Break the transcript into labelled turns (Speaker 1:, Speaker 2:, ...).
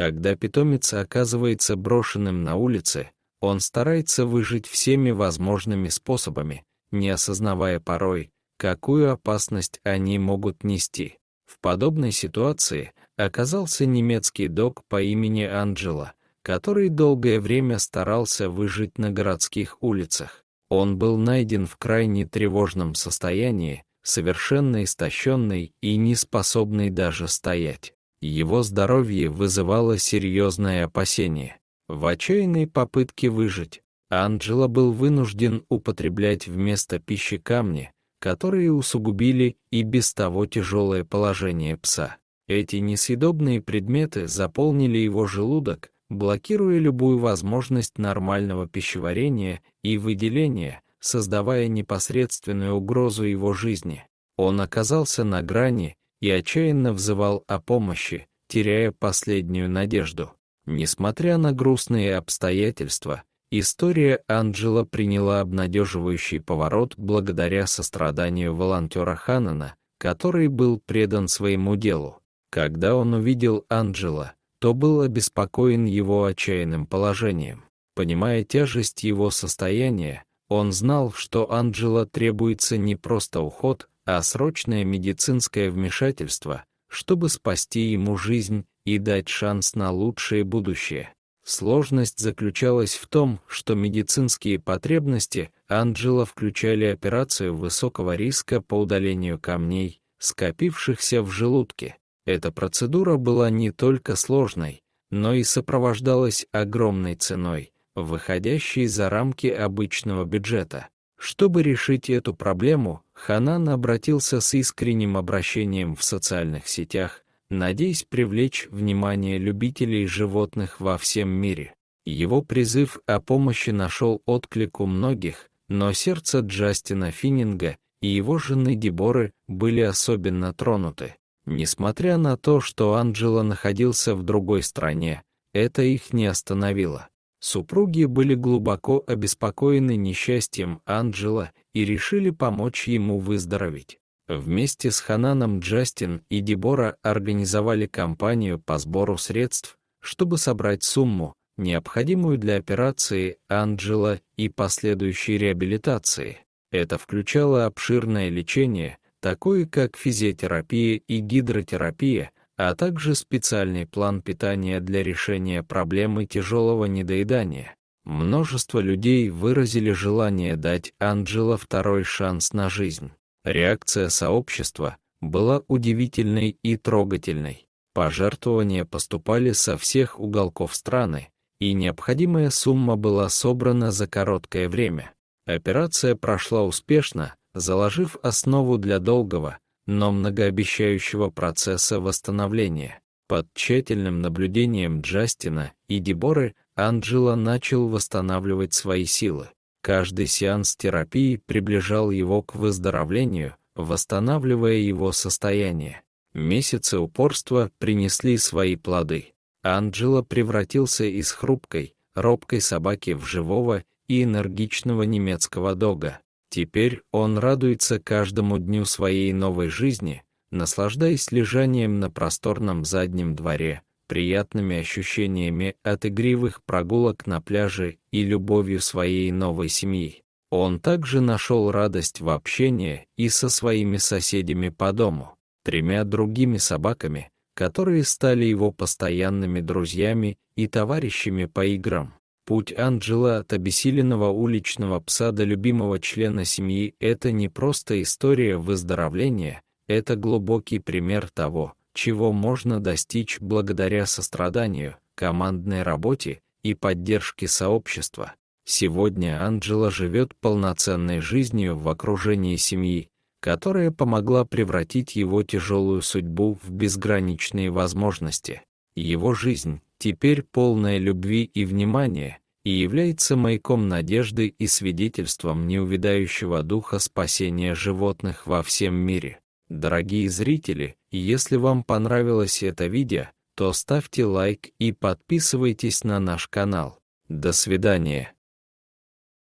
Speaker 1: Когда питомец оказывается брошенным на улице, он старается выжить всеми возможными способами, не осознавая порой, какую опасность они могут нести. В подобной ситуации оказался немецкий дog по имени Анджела, который долгое время старался выжить на городских улицах. Он был найден в крайне тревожном состоянии, совершенно истощенный и неспособный даже стоять. Его здоровье вызывало серьезное опасение. В отчаянной попытке выжить, Анджело был вынужден употреблять вместо пищи камни, которые усугубили и без того тяжелое положение пса. Эти несъедобные предметы заполнили его желудок, блокируя любую возможность нормального пищеварения и выделения, создавая непосредственную угрозу его жизни. Он оказался на грани и отчаянно взывал о помощи, теряя последнюю надежду. Несмотря на грустные обстоятельства, история Анджела приняла обнадеживающий поворот благодаря состраданию волонтера Ханана, который был предан своему делу. Когда он увидел Анджела, то был обеспокоен его отчаянным положением. Понимая тяжесть его состояния, он знал, что Анджела требуется не просто уход, а срочное медицинское вмешательство, чтобы спасти ему жизнь и дать шанс на лучшее будущее. Сложность заключалась в том, что медицинские потребности Анджела включали операцию высокого риска по удалению камней, скопившихся в желудке. Эта процедура была не только сложной, но и сопровождалась огромной ценой, выходящей за рамки обычного бюджета. Чтобы решить эту проблему, Ханан обратился с искренним обращением в социальных сетях, надеясь привлечь внимание любителей животных во всем мире. Его призыв о помощи нашел отклик у многих, но сердце Джастина Финнинга и его жены Деборы были особенно тронуты. Несмотря на то, что Анджела находился в другой стране, это их не остановило. Супруги были глубоко обеспокоены несчастьем Анджела и решили помочь ему выздороветь. Вместе с Хананом Джастин и Дебора организовали кампанию по сбору средств, чтобы собрать сумму, необходимую для операции Анджела и последующей реабилитации. Это включало обширное лечение, такое как физиотерапия и гидротерапия, а также специальный план питания для решения проблемы тяжелого недоедания. Множество людей выразили желание дать Анджела второй шанс на жизнь. Реакция сообщества была удивительной и трогательной. Пожертвования поступали со всех уголков страны, и необходимая сумма была собрана за короткое время. Операция прошла успешно, заложив основу для долгого, но многообещающего процесса восстановления. Под тщательным наблюдением Джастина и Деборы Анджела начал восстанавливать свои силы. Каждый сеанс терапии приближал его к выздоровлению, восстанавливая его состояние. Месяцы упорства принесли свои плоды. Анджела превратился из хрупкой, робкой собаки в живого и энергичного немецкого дога. Теперь он радуется каждому дню своей новой жизни, наслаждаясь лежанием на просторном заднем дворе, приятными ощущениями от игривых прогулок на пляже и любовью своей новой семьи. Он также нашел радость в общении и со своими соседями по дому, тремя другими собаками, которые стали его постоянными друзьями и товарищами по играм. Путь Анджела от обессиленного уличного пса до любимого члена семьи — это не просто история выздоровления, это глубокий пример того, чего можно достичь благодаря состраданию, командной работе и поддержке сообщества. Сегодня Анджела живет полноценной жизнью в окружении семьи, которая помогла превратить его тяжелую судьбу в безграничные возможности. Его жизнь теперь полная любви и внимания, и является маяком надежды и свидетельством неувидающего духа спасения животных во всем мире. Дорогие зрители, если вам понравилось это видео, то ставьте лайк и подписывайтесь на наш канал. До свидания.